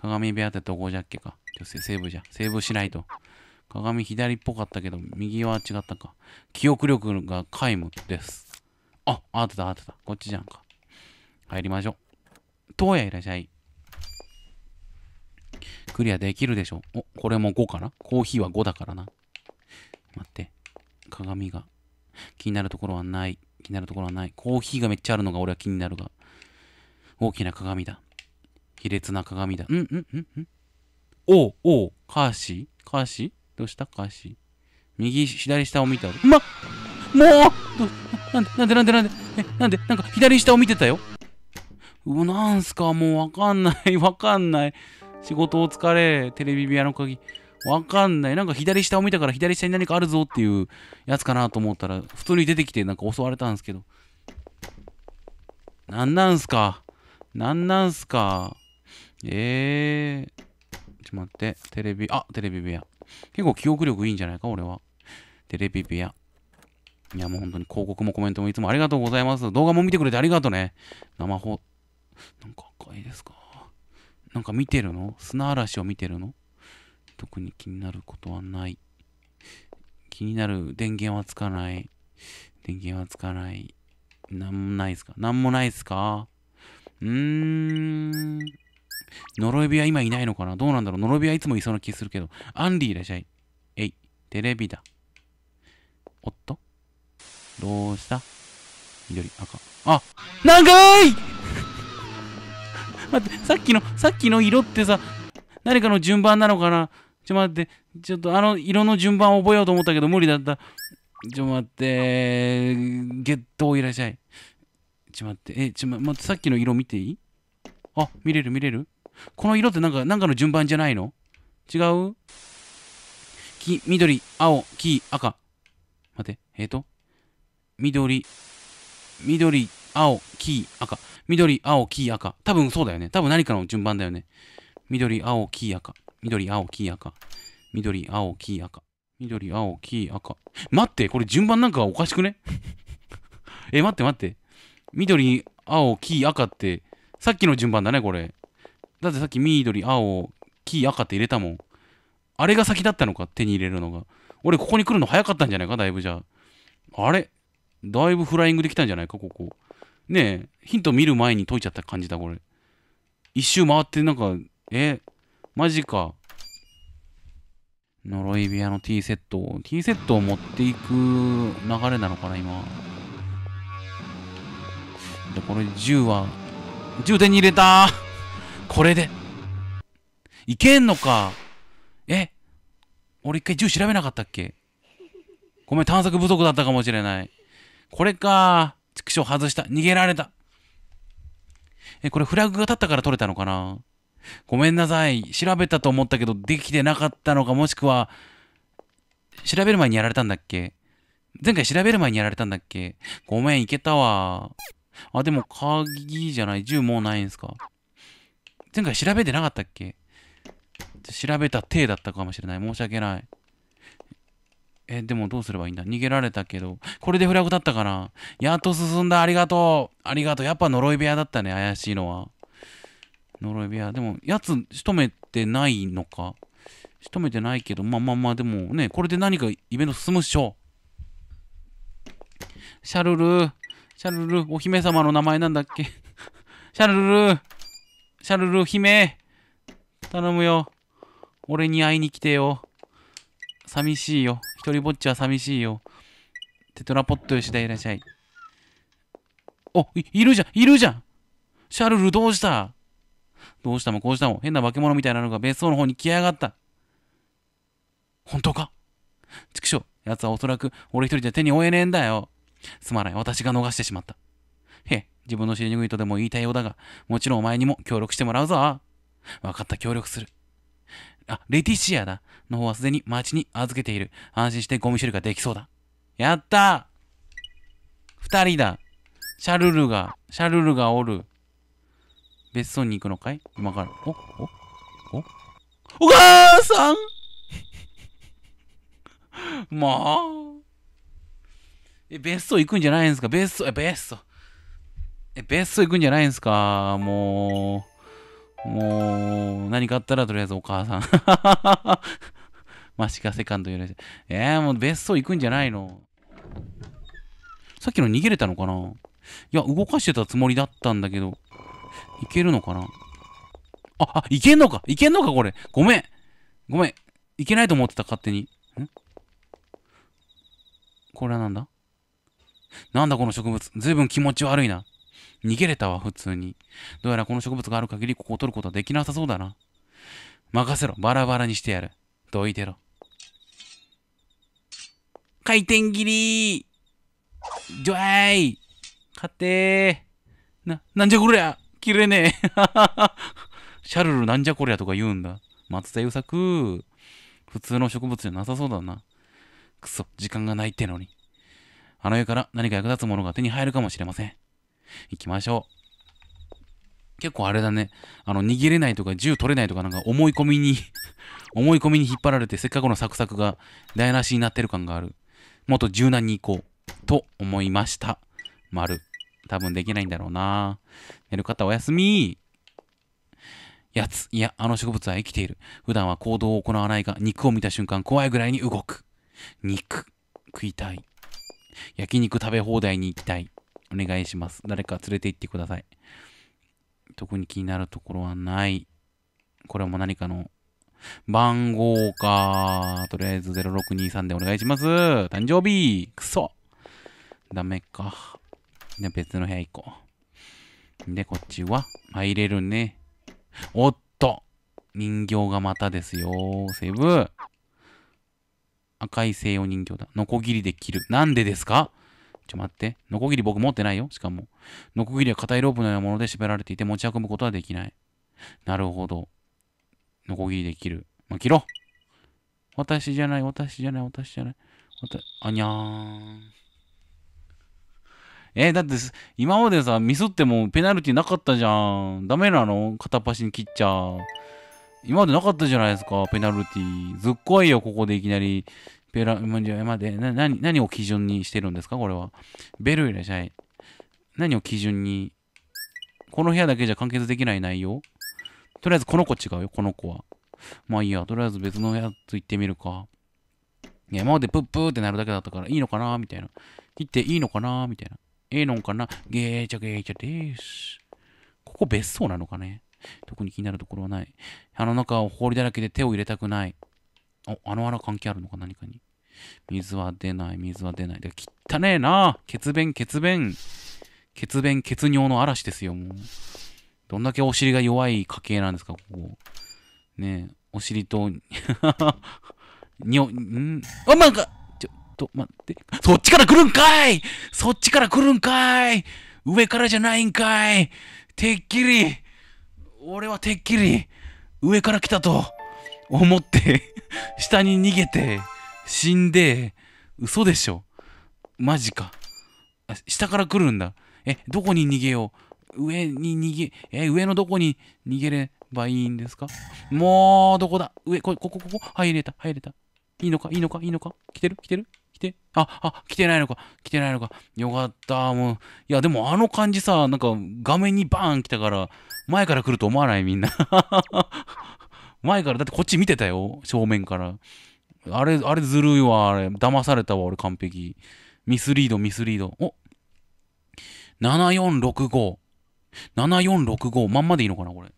鏡部屋ってどこじゃっけか。ちょ、セーブじゃ。セーブしないと。鏡左っぽかったけど、右は違ったか。記憶力が皆無です。あ、合ってた合ってた。こっちじゃんか。入りましょう。うやいらっしゃい。クリアできるでしょう。お、これも5かなコーヒーは5だからな。待って。鏡が。気になるところはない。気になるところはない。コーヒーがめっちゃあるのが俺は気になるが。大きな鏡だ。卑劣な鏡だ。うんうんうんうん。おうおう、カーシーカーシーどうしたカーシー右、左下を見た。まもうどなんでなんでなんでえ、なんでなんか左下を見てたよ。うなんすかもうわかんない。わかんない。仕事お疲れ。テレビ部屋の鍵。わかんない。なんか左下を見たから左下に何かあるぞっていうやつかなと思ったら、普通に出てきてなんか襲われたんですけど。なんなんすかなんなんすかええー。ちょっと待って。テレビ、あ、テレビ部屋。結構記憶力いいんじゃないか、俺は。テレビ部屋。いや、もう本当に広告もコメントもいつもありがとうございます。動画も見てくれてありがとうね。生放、なんか赤いですか。なんか見てるの砂嵐を見てるの特に気になることはない。気になる電源はつかない。電源はつかない。なんもないっすかなんもないっすかうーん。呪いは今いないのかなどうなんだろう呪いはいつもいそうな気するけど。アンディいらっしゃい。えい。テレビだ。おっとどうした緑、赤。あ長い待って、さっきの、さっきの色ってさ、何かの順番なのかなちょ、待って、ちょっとあの色の順番覚えようと思ったけど無理だった。ちょ、待って、ゲットいらっしゃい。ちょ、待って、え、ちょ、待って、さっきの色見ていいあ、見れる見れるこの色ってなんか、なんかの順番じゃないの違う黄、緑、青、黄、赤。待って、えっ、ー、と。緑、緑、青、黄、赤。緑、青、黄、赤。多分そうだよね。多分何かの順番だよね。緑、青、黄、赤。緑、青、黄、赤。緑、青、黄、赤。緑、青、黄、赤。待って、これ順番なんかおかしくね え、待って待って。緑、青、黄、赤って、さっきの順番だね、これ。だってさっき緑、青、黄、赤って入れたもん。あれが先だったのか、手に入れるのが。俺、ここに来るの早かったんじゃないか、だいぶじゃあ。あれだいぶフライングできたんじゃないか、ここ。ねえ、ヒント見る前に解いちゃった感じだ、これ。一周回って、なんか、え、マジか。呪い部屋の T セット。T セットを持っていく流れなのかな、今。じゃ、これ、銃は、銃手に入れたーこれで。いけんのか。え俺一回銃調べなかったっけごめん、探索不足だったかもしれない。これか。畜生外した。逃げられた。え、これフラグが立ったから取れたのかなごめんなさい。調べたと思ったけど、できてなかったのか、もしくは、調べる前にやられたんだっけ前回調べる前にやられたんだっけごめん、いけたわ。あ、でも、鍵じゃない。銃もうないんすか前回調べてなかったっけ調べた体だったかもしれない。申し訳ない。え、でもどうすればいいんだ逃げられたけど。これでフラグ立ったかなやっと進んだ。ありがとう。ありがとう。やっぱ呪い部屋だったね。怪しいのは。呪い部屋。でも、やつ仕留めてないのか仕留めてないけど、まあまあまあ、でもね、これで何かイベント進むっしょ。シャルルシャルルお姫様の名前なんだっけ シャルルシャルル、姫頼むよ。俺に会いに来てよ。寂しいよ。一人ぼっちは寂しいよ。テトラポット吉田いらっしゃい。お、い、いるじゃんいるじゃんシャルルどうしたどうしたもこうしたも変な化け物みたいなのが別荘の方に来やがった。本当か畜生、奴はおそらく俺一人じゃ手に負えねえんだよ。すまない、私が逃してしまった。へえ、自分の尻拭いとでも言いたいようだが、もちろんお前にも協力してもらうぞ。わかった、協力する。あ、レティシアだ。の方はすでに町に預けている。安心してゴミ処理ができそうだ。やった二人だ。シャルルが、シャルルがおる。別荘に行くのかい今から。おおおお母さん まあ。え、別荘行くんじゃないんですか別荘、え、別荘。え、別荘行くんじゃないんすかもう、もう、何かあったらとりあえずお母さん。マ シカセカンド言われて。えー、もう別荘行くんじゃないのさっきの逃げれたのかないや、動かしてたつもりだったんだけど、いけるのかなあ、あ、いけんのかいけんのかこれ。ごめん。ごめん。いけないと思ってた、勝手に。んこれはなんだなんだこの植物。ずいぶん気持ち悪いな。逃げれたわ、普通に。どうやらこの植物がある限り、ここを取ることはできなさそうだな。任せろ。バラバラにしてやる。どいてろ。回転切りジョーイ勝てーな、なんじゃこりゃ切れねえ シャルルなんじゃこりゃとか言うんだ。松田優作。普通の植物じゃなさそうだな。くそ、時間がないってのに。あの世から何か役立つものが手に入るかもしれません。行きましょう。結構あれだね。あの、逃げれないとか銃取れないとかなんか思い込みに 思い込みに引っ張られてせっかくのサクサクが台無しになってる感がある。もっと柔軟に行こう。と思いました。丸。多分できないんだろうな。寝る方おやすみやつ。いや、あの植物は生きている。普段は行動を行わないが、肉を見た瞬間怖いぐらいに動く。肉。食いたい。焼肉食べ放題に行きたい。お願いします。誰か連れて行ってください。特に気になるところはない。これも何かの番号か。とりあえず0623でお願いします。誕生日くそダメか。じゃ別の部屋行こう。で、こっちは入れるね。おっと人形がまたですよ。セブ。赤い西洋人形だ。ノコギリで切る。なんでですかちょ待って。ノコギリ僕持ってないよ。しかも。ノコギリは硬いロープのようなもので縛られていて持ち運ぶことはできない。なるほど。ノコギリで切る。まあ、切ろう私じゃない、私じゃない、私じゃない。あにゃーん。えー、だって今までさ、ミスってもペナルティなかったじゃん。ダメなの片っ端に切っちゃう。今までなかったじゃないですか、ペナルティ。ずっこいよ、ここでいきなりベラ、待ってな何、何を基準にしてるんですかこれは。ベルいらっしゃい。何を基準に。この部屋だけじゃ完結できない内容とりあえずこの子違うよ、この子は。まあいいや、とりあえず別のやつ行ってみるか。いや、今までプップーってなるだけだったから、いいのかなみたいな。行っていいのかなみたいな。ええのんかなゲーチャゲーチャです。ここ別荘なのかね特に気になるところはない。あの中を氷だらけで手を入れたくない。あの穴関係あるのか何かに。水は出ない、水は出ない。で、汚ねえな血便、血便。血便、血尿の嵐ですよ、もう。どんだけお尻が弱い家系なんですか、ここ。ねえ、お尻と、に ょ、んあ、まかちょっと、待って。そっちから来るんかいそっちから来るんかい上からじゃないんかいてっきり、俺はてっきり、上から来たと。思って 下に逃げて、死んで、嘘でしょ。マジか。下から来るんだ。え、どこに逃げよう上に逃げ、え、上のどこに逃げればいいんですかもう、どこだ上、こ、こ、こ、こ、入れた、入れた。いいのかいいのかいいのか来てる来てる来てあ、あ、来てないのか来てないのかよかった、もう。いや、でもあの感じさ、なんか画面にバーン来たから、前から来ると思わないみんな。前から、だってこっち見てたよ、正面から。あれ、あれずるいわ、あれ。騙されたわ、俺完璧。ミスリード、ミスリード。お !7465。7465。まんまでいいのかな、これ。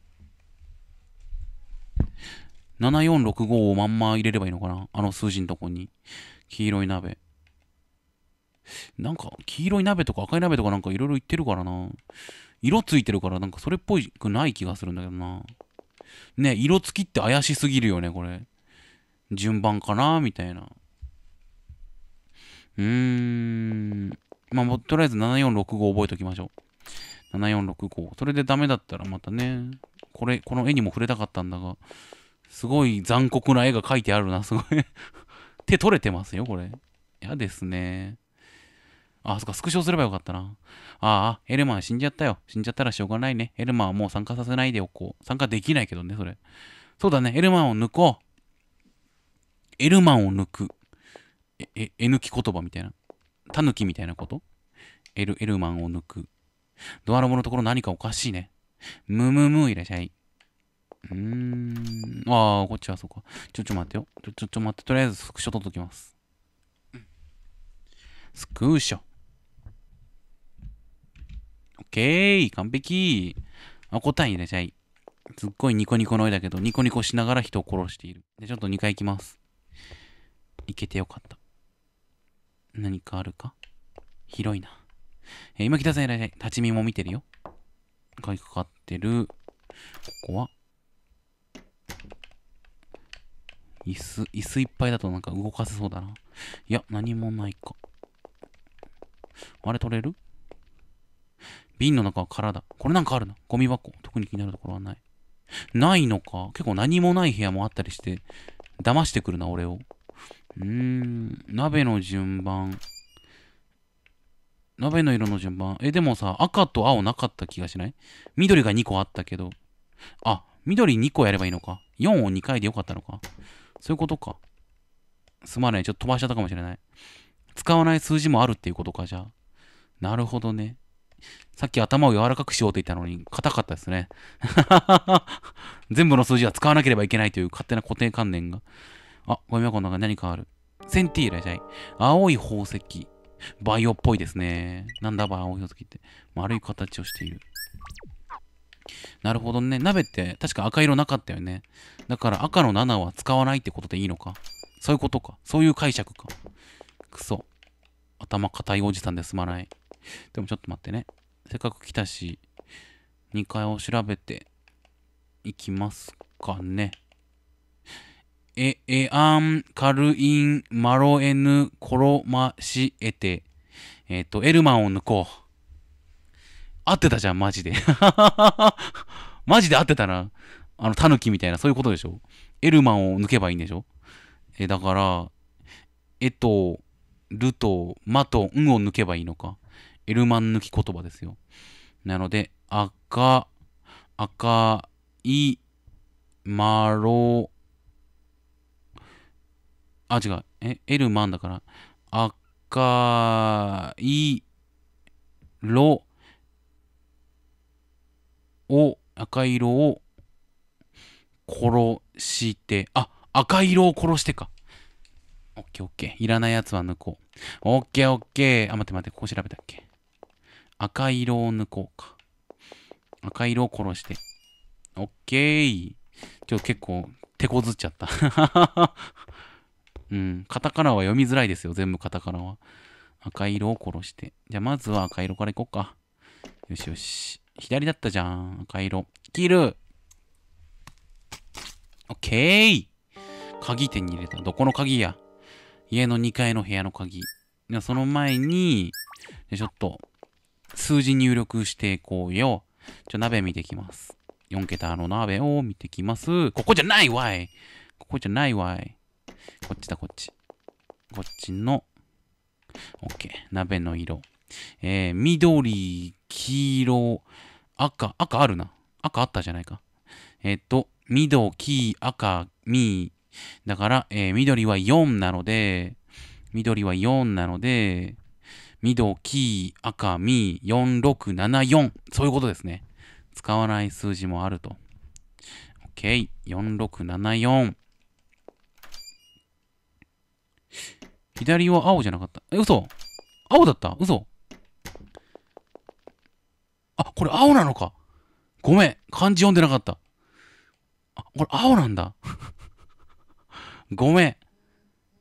7465をまんま入れればいいのかなあの数字のとこに。黄色い鍋。なんか、黄色い鍋とか赤い鍋とかなんかいろいろ言ってるからな。色ついてるから、なんかそれっぽくない気がするんだけどな。ね、色付きって怪しすぎるよね、これ。順番かなみたいな。うーん。まあ、とりあえず7465覚えときましょう。7465。それでダメだったらまたね、これ、この絵にも触れたかったんだが、すごい残酷な絵が描いてあるな、すごい 手取れてますよ、これ。嫌ですね。あ、そっか、スクショすればよかったな。ああ、エルマン死んじゃったよ。死んじゃったらしょうがないね。エルマンはもう参加させないでおこう。参加できないけどね、それ。そうだね、エルマンを抜こう。エルマンを抜く。え、え、え抜き言葉みたいな。タヌキみたいなことエル、エルマンを抜く。ドアロボのところ何かおかしいね。むむむいらっしゃい。うーん。ああ、こっちはそうか。ちょ、ちょ待ってよ。ちょ、ちょ、ちょ待って。とりあえずスクショ届きます。スクーショ。オッケー、完璧。あ、答え入れちゃい。すっごいニコニコの絵だけど、ニコニコしながら人を殺している。で、ちょっと2回行きます。行けてよかった。何かあるか広いな。えー、今北さんいらっしゃい。立ち見も見てるよ。鍵かかってる。ここは椅子、椅子いっぱいだとなんか動かせそうだな。いや、何もないか。あれ取れる瓶の中は空だ。これなんかあるな。ゴミ箱。特に気になるところはない。ないのか。結構何もない部屋もあったりして、騙してくるな、俺を。うーん、鍋の順番。鍋の色の順番。え、でもさ、赤と青なかった気がしない緑が2個あったけど。あ、緑2個やればいいのか。4を2回でよかったのか。そういうことか。すまない。ちょっと飛ばしちゃったかもしれない。使わない数字もあるっていうことか、じゃあ。なるほどね。さっき頭を柔らかくしようと言ったのに、硬かったですね。全部の数字は使わなければいけないという勝手な固定観念が。あ、ゴミ箱の中に何かある。センティーいらっしゃい。青い宝石。バイオっぽいですね。なんだば、青い宝石って。丸い形をしている。なるほどね。鍋って確か赤色なかったよね。だから赤の7は使わないってことでいいのか。そういうことか。そういう解釈か。くそ。頭固いおじさんですまない。でもちょっと待ってね。せっかく来たし、2階を調べていきますかね。え、えあん、かるいん、まろえぬ、ころましえて。えっ、ー、と、エルマンを抜こう。合ってたじゃん、マジで。マジで合ってたな。あの、タヌキみたいな、そういうことでしょ。エルマンを抜けばいいんでしょ。え、だから、えと、ると、まと、んを抜けばいいのか。エルマン抜き言葉ですよ。なので、赤、赤い、まろ、あ、違う。え、エルマンだから、赤い、ろ、を、赤色を殺して、あ、赤色を殺してか。オッケーオッケー。いらないやつは抜こう。オッケーオッケー。あ、待って待って、ここ調べたっけ。赤色を抜こうか。赤色を殺して。オッケー。ちょ、結構、手こずっちゃった うん。カタカナは読みづらいですよ。全部カタカナは。赤色を殺して。じゃあ、まずは赤色からいこうか。よしよし。左だったじゃん。赤色。切るオッケー鍵手に入れた。どこの鍵や家の2階の部屋の鍵。その前に、ちょっと、数字入力していこうよ。ちょ、鍋見てきます。4桁の鍋を見てきます。ここじゃないわいここじゃないわい。こっちだ、こっち。こっちの、オッケー。鍋の色。えー、緑、黄色、赤、赤あるな。赤あったじゃないか。えっ、と、緑、黄、赤、み。だから、えー、緑は4なので、緑は4なので、緑、赤、み、4674。そういうことですね。使わない数字もあると。OK。4674。左は青じゃなかった。え、嘘青だった嘘あ、これ青なのか。ごめん。漢字読んでなかった。あ、これ青なんだ。ごめん。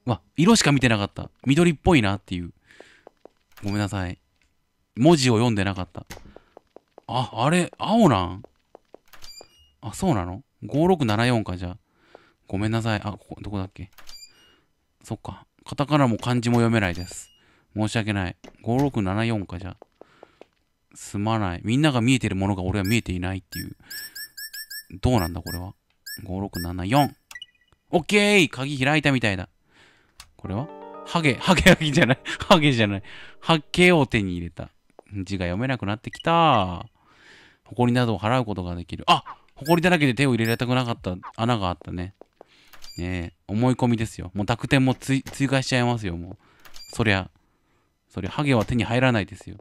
わ、色しか見てなかった。緑っぽいなっていう。ごめんなさい。文字を読んでなかった。あ、あれ、青なんあ、そうなの ?5674 か、じゃあ。ごめんなさい。あ、ここ、どこだっけそっか。カタカナも漢字も読めないです。申し訳ない。5674か、じゃあ。すまない。みんなが見えてるものが俺は見えていないっていう。どうなんだ、これは。5674。オッケー鍵開いたみたいだ。これはハゲ、ハゲハゲじゃない。ハゲじゃない。ハゲを手に入れた。字が読めなくなってきた。埃などを払うことができる。あ埃だらけで手を入れられたくなかった穴があったね。ねえ、思い込みですよ。もう濁点も追加しちゃいますよ、もう。そりゃ、そりゃ、ハゲは手に入らないですよ。